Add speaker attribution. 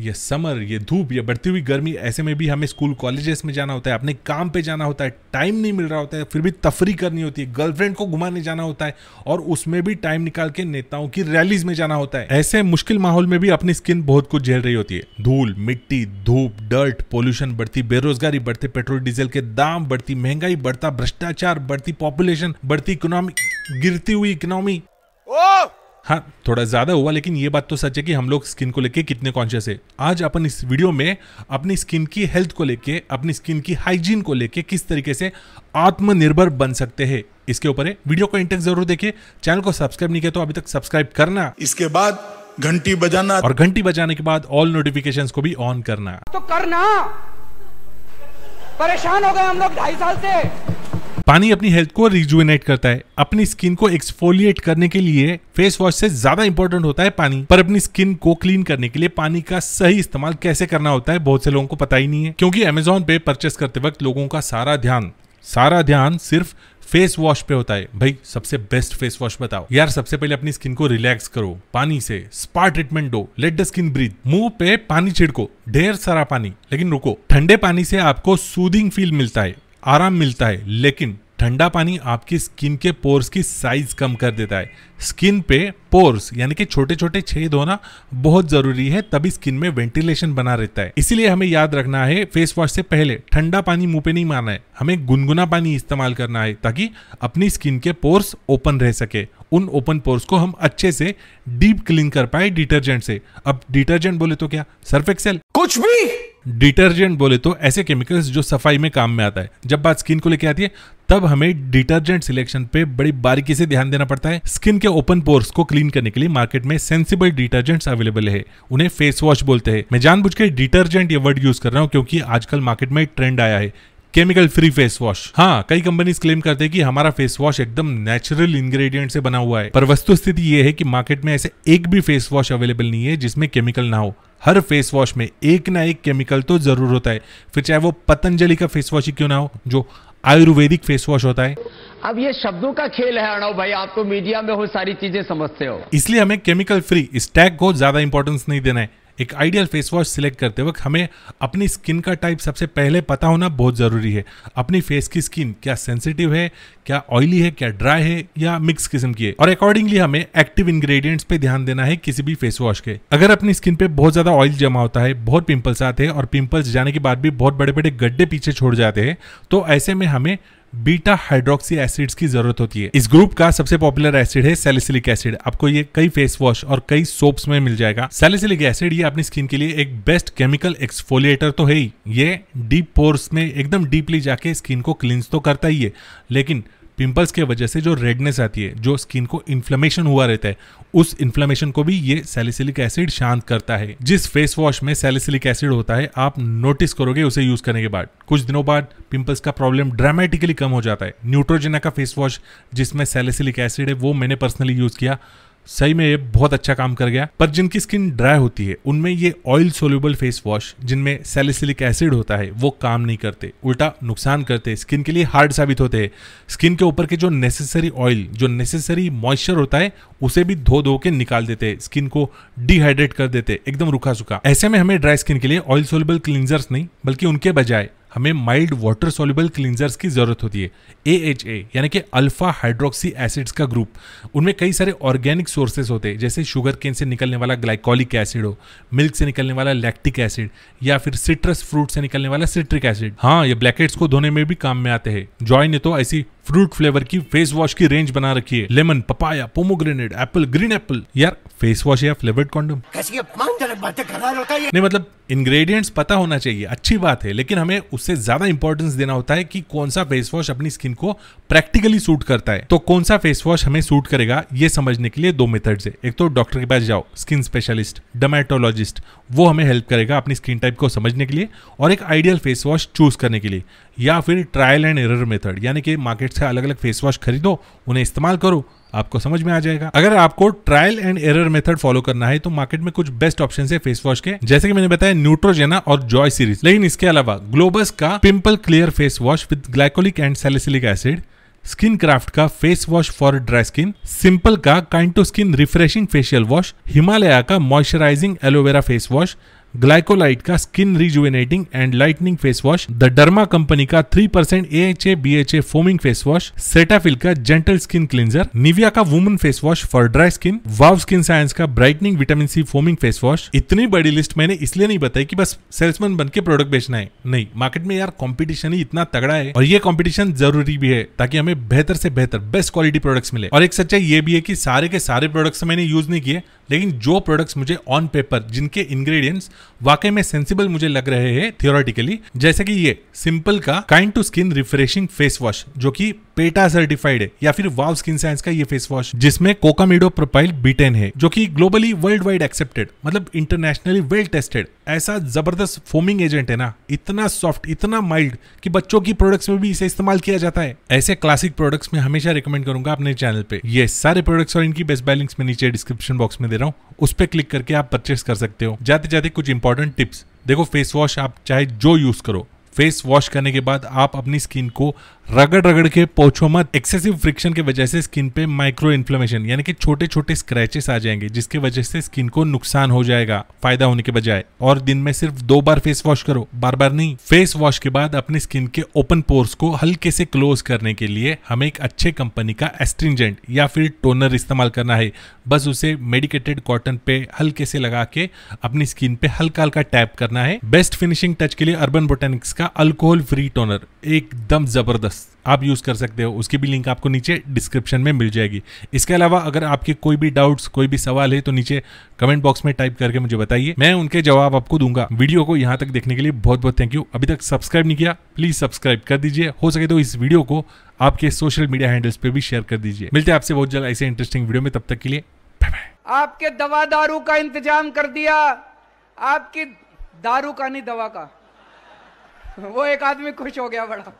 Speaker 1: ये समर ये धूप ये बढ़ती हुई गर्मी ऐसे में भी हमें स्कूल कॉलेजेस में जाना होता है अपने काम पे जाना होता है टाइम नहीं मिल रहा होता है फिर भी तफरी करनी होती है गर्लफ्रेंड को घुमाने जाना होता है और उसमें भी टाइम निकाल के नेताओं की रैलीज में जाना होता है ऐसे मुश्किल माहौल में भी अपनी स्किन बहुत कुछ झेल रही होती है धूल मिट्टी धूप डर्ट पॉल्यूशन बढ़ती बेरोजगारी बढ़ते पेट्रोल डीजल के दाम बढ़ती महंगाई बढ़ता भ्रष्टाचार बढ़ती पॉपुलेशन बढ़ती इकोनॉमी गिरती हुई इकोनॉमी हाँ थोड़ा ज़्यादा हुआ लेकिन ये बात तो सच है कि हम लोग स्किन को लेके कितने कॉन्शियस है आज अपन इस वीडियो में अपनी स्किन की हेल्थ को लेके अपनी स्किन की हाइजीन को लेके किस तरीके से आत्मनिर्भर बन सकते हैं इसके ऊपर है वीडियो को इंटेक्स जरूर देखिए चैनल को सब्सक्राइब नहीं किया तो अभी तक सब्सक्राइब करना इसके बाद घंटी बजाना और घंटी बजाने के बाद ऑल नोटिफिकेशन को भी ऑन करना तो करना परेशान हो गए हम लोग ढाई साल से पानी अपनी हेल्थ को रिजुविनेट करता है अपनी स्किन को एक्सफोलिएट करने के लिए फेस वॉश से ज्यादा इंपॉर्टेंट होता है पानी पर अपनी स्किन को क्लीन करने के लिए पानी का सही इस्तेमाल कैसे करना होता है बहुत से लोगों को पता ही नहीं है क्योंकि अमेजोन पे परचेस करते वक्त लोगों का सारा ध्यान सारा ध्यान सिर्फ फेस वॉश पे होता है भाई सबसे बेस्ट फेस वॉश बताओ यार सबसे पहले अपनी स्किन को रिलैक्स करो पानी से स्पा ट्रीटमेंट दो लेट द स्किन ब्रीथ मुंह पे पानी छिड़को ढेर सारा पानी लेकिन रुको ठंडे पानी से आपको सूदिंग फील मिलता है आराम मिलता है लेकिन ठंडा पानी आपकी स्किन के पोर्स की साइज कम कर देता है स्किन पे पोर्स यानी कि छोटे छोटे छेद होना बहुत जरूरी है तभी स्किन में वेंटिलेशन बना रहता है इसीलिए हमें याद रखना है फेस वॉश से पहले ठंडा पानी मुंह पे नहीं मारना है हमें गुनगुना पानी इस्तेमाल करना है ताकि अपनी स्किन के पोर्स ओपन रह सके उन ओपन पोर्स को हम अच्छे से डीप क्लीन कर पाए डिटर्जेंट से अब डिटर्जेंट बोले तो क्या सर्फ एक्सेल कुछ भी डिटर्जेंट बोले तो ऐसे केमिकल्स जो सफाई में काम में आता है जब बात स्किन को लेकर आती है तब हमें डिटर्जेंट सिलेक्शन पे बड़ी बारीकी से ध्यान देना पड़ता है स्किन के ओपन पोर्स को क्लीन करने के लिए मार्केट में सेंसिबल डिटर्जेंट्स अवेलेबल है उन्हें फेस वॉश बोलते हैं मैं जानबूझ के डिटर्जेंट ये वर्ड यूज कर रहा हूँ क्योंकि आजकल मार्केट में ट्रेंड आया है केमिकल फ्री फेस वॉश हाँ कई कंपनीज क्लेम करते हैं कि हमारा फेस वॉश एकदम नेचुरल इंग्रेडिएंट से बना हुआ है पर वस्तु स्थिति यह है कि मार्केट में ऐसे एक भी फेस वॉश अवेलेबल नहीं है जिसमें केमिकल ना हो हर फेस वॉश में एक ना एक केमिकल तो ज़रूर होता है फिर चाहे वो पतंजलि का फेस वॉश ही क्यों ना हो जो आयुर्वेदिक फेस वॉश होता है अब ये शब्दों का खेल है अर्णव भाई आप तो मीडिया में हो सारी चीजें समझते हो इसलिए हमें केमिकल फ्री स्टैक को ज्यादा इंपॉर्टेंस नहीं देना है एक आइडियल फेस वॉश सिलेक्ट करते वक्त हमें अपनी स्किन का टाइप सबसे पहले पता होना बहुत ज़रूरी है अपनी फेस की स्किन क्या सेंसिटिव है क्या ऑयली है क्या ड्राई है या मिक्स किस्म की है और अकॉर्डिंगली हमें एक्टिव इंग्रेडिएंट्स पे ध्यान देना है किसी भी फेस वॉश के अगर अपनी स्किन पे बहुत ज़्यादा ऑयल जमा होता है बहुत पिंपल्स आते हैं और पिंपल्स जाने के बाद भी बहुत बड़े बड़े गड्ढे पीछे छोड़ जाते हैं तो ऐसे में हमें बीटा हाइड्रोक्सी एसिड्स की जरूरत होती है इस ग्रुप का सबसे पॉपुलर एसिड है सेलिसिलिक एसिड आपको ये कई फेस वॉश और कई सोप्स में मिल जाएगा सेलिसिलिक एसिड ये अपनी स्किन के लिए एक बेस्ट केमिकल एक्सफोलिएटर तो है ही ये डीप पोर्स में एकदम डीपली जाके स्किन को क्लींस तो करता ही है लेकिन पिंपल्स के वजह से जो रेडनेस आती है जो स्किन को इन्फ्लेमेशन हुआ रहता है उस इन्फ्लेमेशन को भी ये सैलिसिलिक एसिड शांत करता है जिस फेस वॉश में सैलिसिलिक एसिड होता है आप नोटिस करोगे उसे यूज करने के बाद कुछ दिनों बाद पिंपल्स का प्रॉब्लम ड्रामेटिकली कम हो जाता है न्यूट्रोजेना का फेस वॉश जिसमें सैलिसिलिक एसिड है वो मैंने पर्सनली यूज किया सही में ये बहुत अच्छा काम कर गया पर जिनकी स्किन ड्राई होती है उनमें ये ऑयल सोल्यूबल फेस वॉश जिनमें सेलिसिलिक एसिड होता है वो काम नहीं करते उल्टा नुकसान करते स्किन के लिए हार्ड साबित होते हैं स्किन के ऊपर के जो नेसेसरी ऑयल जो नेसेसरी मॉइस्चर होता है उसे भी धो धो के निकाल देते स्किन को डिहाइड्रेट कर देते एकदम रुखा सूखा ऐसे में हमें ड्राई स्किन के लिए ऑयल सोल्यूबल क्लिनजर्स नहीं बल्कि उनके बजाय हमें माइल्ड वाटर सोल्यूबल क्लिनजर्स की ज़रूरत होती है ए एच ए यानी कि अल्फा हाइड्रोक्सी एसिड्स का ग्रुप उनमें कई सारे ऑर्गेनिक सोर्सेज होते हैं जैसे शुगर केन से निकलने वाला ग्लाइकोलिक एसिड हो मिल्क से निकलने वाला लैक्टिक एसिड या फिर सिट्रस फ्रूट से निकलने वाला सिट्रिक एसिड हाँ ये ब्लैकेट्स को धोने में भी काम में आते हैं जॉय ने तो ऐसी फ्रूट फ्लेवर की फेस वॉश की रेंज बना रखी है lemon papaya pomegranate apple green apple यार फेस वॉश या फ्लेवर्ड कॉन्डम कैसी बातें होता है नहीं मतलब इंग्रेडिएंट्स पता होना चाहिए अच्छी बात है लेकिन हमें उस उससे ज्यादा इंपॉर्टेंस देना होता है कि कौन सा फेस वॉश अपनी स्किन को प्रैक्टिकली सूट करता है तो कौन सा फेस वॉश हमें सूट करेगा ये समझने के लिए दो मेथड्स है एक तो डॉक्टर के पास जाओ स्किन स्पेशलिस्ट डोमेटोलॉजिस्ट वो हमें हेल्प करेगा अपनी स्किन टाइप को समझने के लिए और एक आइडियल फेस वॉश चूज करने के लिए या फिर ट्रायल एंड एरर मेथड यानी कि मार्केट से अलग अलग फेस वॉश खरीदो उन्हें इस्तेमाल करो आपको समझ में आ जाएगा अगर आपको trial and error method follow करना है तो मार्केट में कुछ बेस्ट ऑप्शन है फेस वॉश के जैसे कि मैंने बताया न्यूट्रोजेना और जॉय सीरीज लेकिन इसके अलावा ग्लोबस का pimple clear face wash with glycolic and salicylic acid skin craft का face wash for dry skin Simple का kind to skin refreshing facial wash Himalaya का moisturising aloe vera face wash Glycolite का skin rejuvenating and lightening face wash the Derma company का 3% percent A H A B H A foaming face wash Cetaphil का gentle skin cleanser Nivea का woman face wash for dry skin wow Skin Science का brightening vitamin C foaming face wash इतनी बड़ी list मैंने इसलिए नहीं बताई कि बस सेल्समैन बन के प्रोडक्ट बेचना है नहीं मार्केट में यार कॉम्पिटिशन ही इतना तगड़ा है और ये कॉम्पिटिशन जरूरी भी है ताकि हमें बेहतर से बेहतर बेस्ट क्वालिटी प्रोडक्ट्स मिले और एक सच्चाई ये भी है कि सारे के सारे प्रोडक्ट्स मैंने यूज नहीं किए लेकिन जो प्रोडक्ट्स मुझे ऑन पेपर जिनके इंग्रेडिएंट्स वाकई में सेंसिबल मुझे लग रहे हैं थियोरटिकली जैसे कि ये सिंपल का kind to skin refreshing face wash जो कि पेटा सर्टिफाइड है या फिर वाव स्किन साइंस का ये फेस वॉश जिसमें कोकामिडो प्रोपाइल बीटेन है जो कि ग्लोबली वर्ल्ड वाइड एक्सेप्टेड मतलब इंटरनेशनली वेल टेस्टेड ऐसा ज़बरदस्त फोमिंग एजेंट है ना इतना सॉफ्ट इतना माइल्ड कि बच्चों की प्रोडक्ट्स में भी इसे इस्तेमाल किया जाता है ऐसे क्लासिक प्रोडक्ट्स में हमेशा रिकमेंड करूंगा अपने चैनल पे ये सारे प्रोडक्ट्स और इनकी बेस्ट बैलिंग्स में नीचे डिस्क्रिप्शन बॉक्स में दे रहा हूँ उस पर क्लिक करके आप परचेस कर सकते हो जाते जाते कुछ इंपॉर्टेंट टिप्स देखो फेस वॉश आप चाहे जो यूज करो फेस वॉश करने के बाद आप अपनी स्किन को रगड़ रगड़ के पोछो मत एक्सेसिव फ्रिक्शन की वजह से स्किन पे माइक्रो इन्फ्लेमेशन यानी कि छोटे छोटे स्क्रैचेस आ जाएंगे जिसके वजह से स्किन को नुकसान हो जाएगा फायदा होने के बजाय और दिन में सिर्फ दो बार फेस वॉश करो बार बार नहीं फेस वॉश के बाद अपनी स्किन के ओपन पोर्स को हल्के से क्लोज करने के लिए हमें एक अच्छे कंपनी का एस्ट्रिंजेंट या फिर टोनर इस्तेमाल करना है बस उसे मेडिकेटेड कॉटन पे हल्के से लगा के अपनी स्किन पे हल्का हल्का टैप करना है बेस्ट फिनिशिंग टच के लिए अर्बन बोटेनिक्स का का अल्कोहल फ्री टोनर एकदम ज़बरदस्त आप यूज़ कर सकते हो उसकी भी लिंक आपको नीचे डिस्क्रिप्शन में मिल जाएगी इसके अलावा अगर आपके कोई भी डाउट्स कोई भी सवाल है तो नीचे कमेंट बॉक्स में टाइप करके मुझे बताइए मैं उनके जवाब आपको दूंगा वीडियो को यहाँ तक देखने के लिए बहुत बहुत थैंक यू अभी तक सब्सक्राइब नहीं किया प्लीज़ सब्सक्राइब कर दीजिए हो सके तो इस वीडियो को आपके सोशल मीडिया हैंडल्स पर भी शेयर कर दीजिए मिलते हैं आपसे बहुत जल्द ऐसे इंटरेस्टिंग वीडियो में तब तक के लिए आपके दवा दारू का इंतजाम कर दिया आपकी दारू का नहीं दवा का वो एक आदमी खुश हो गया बड़ा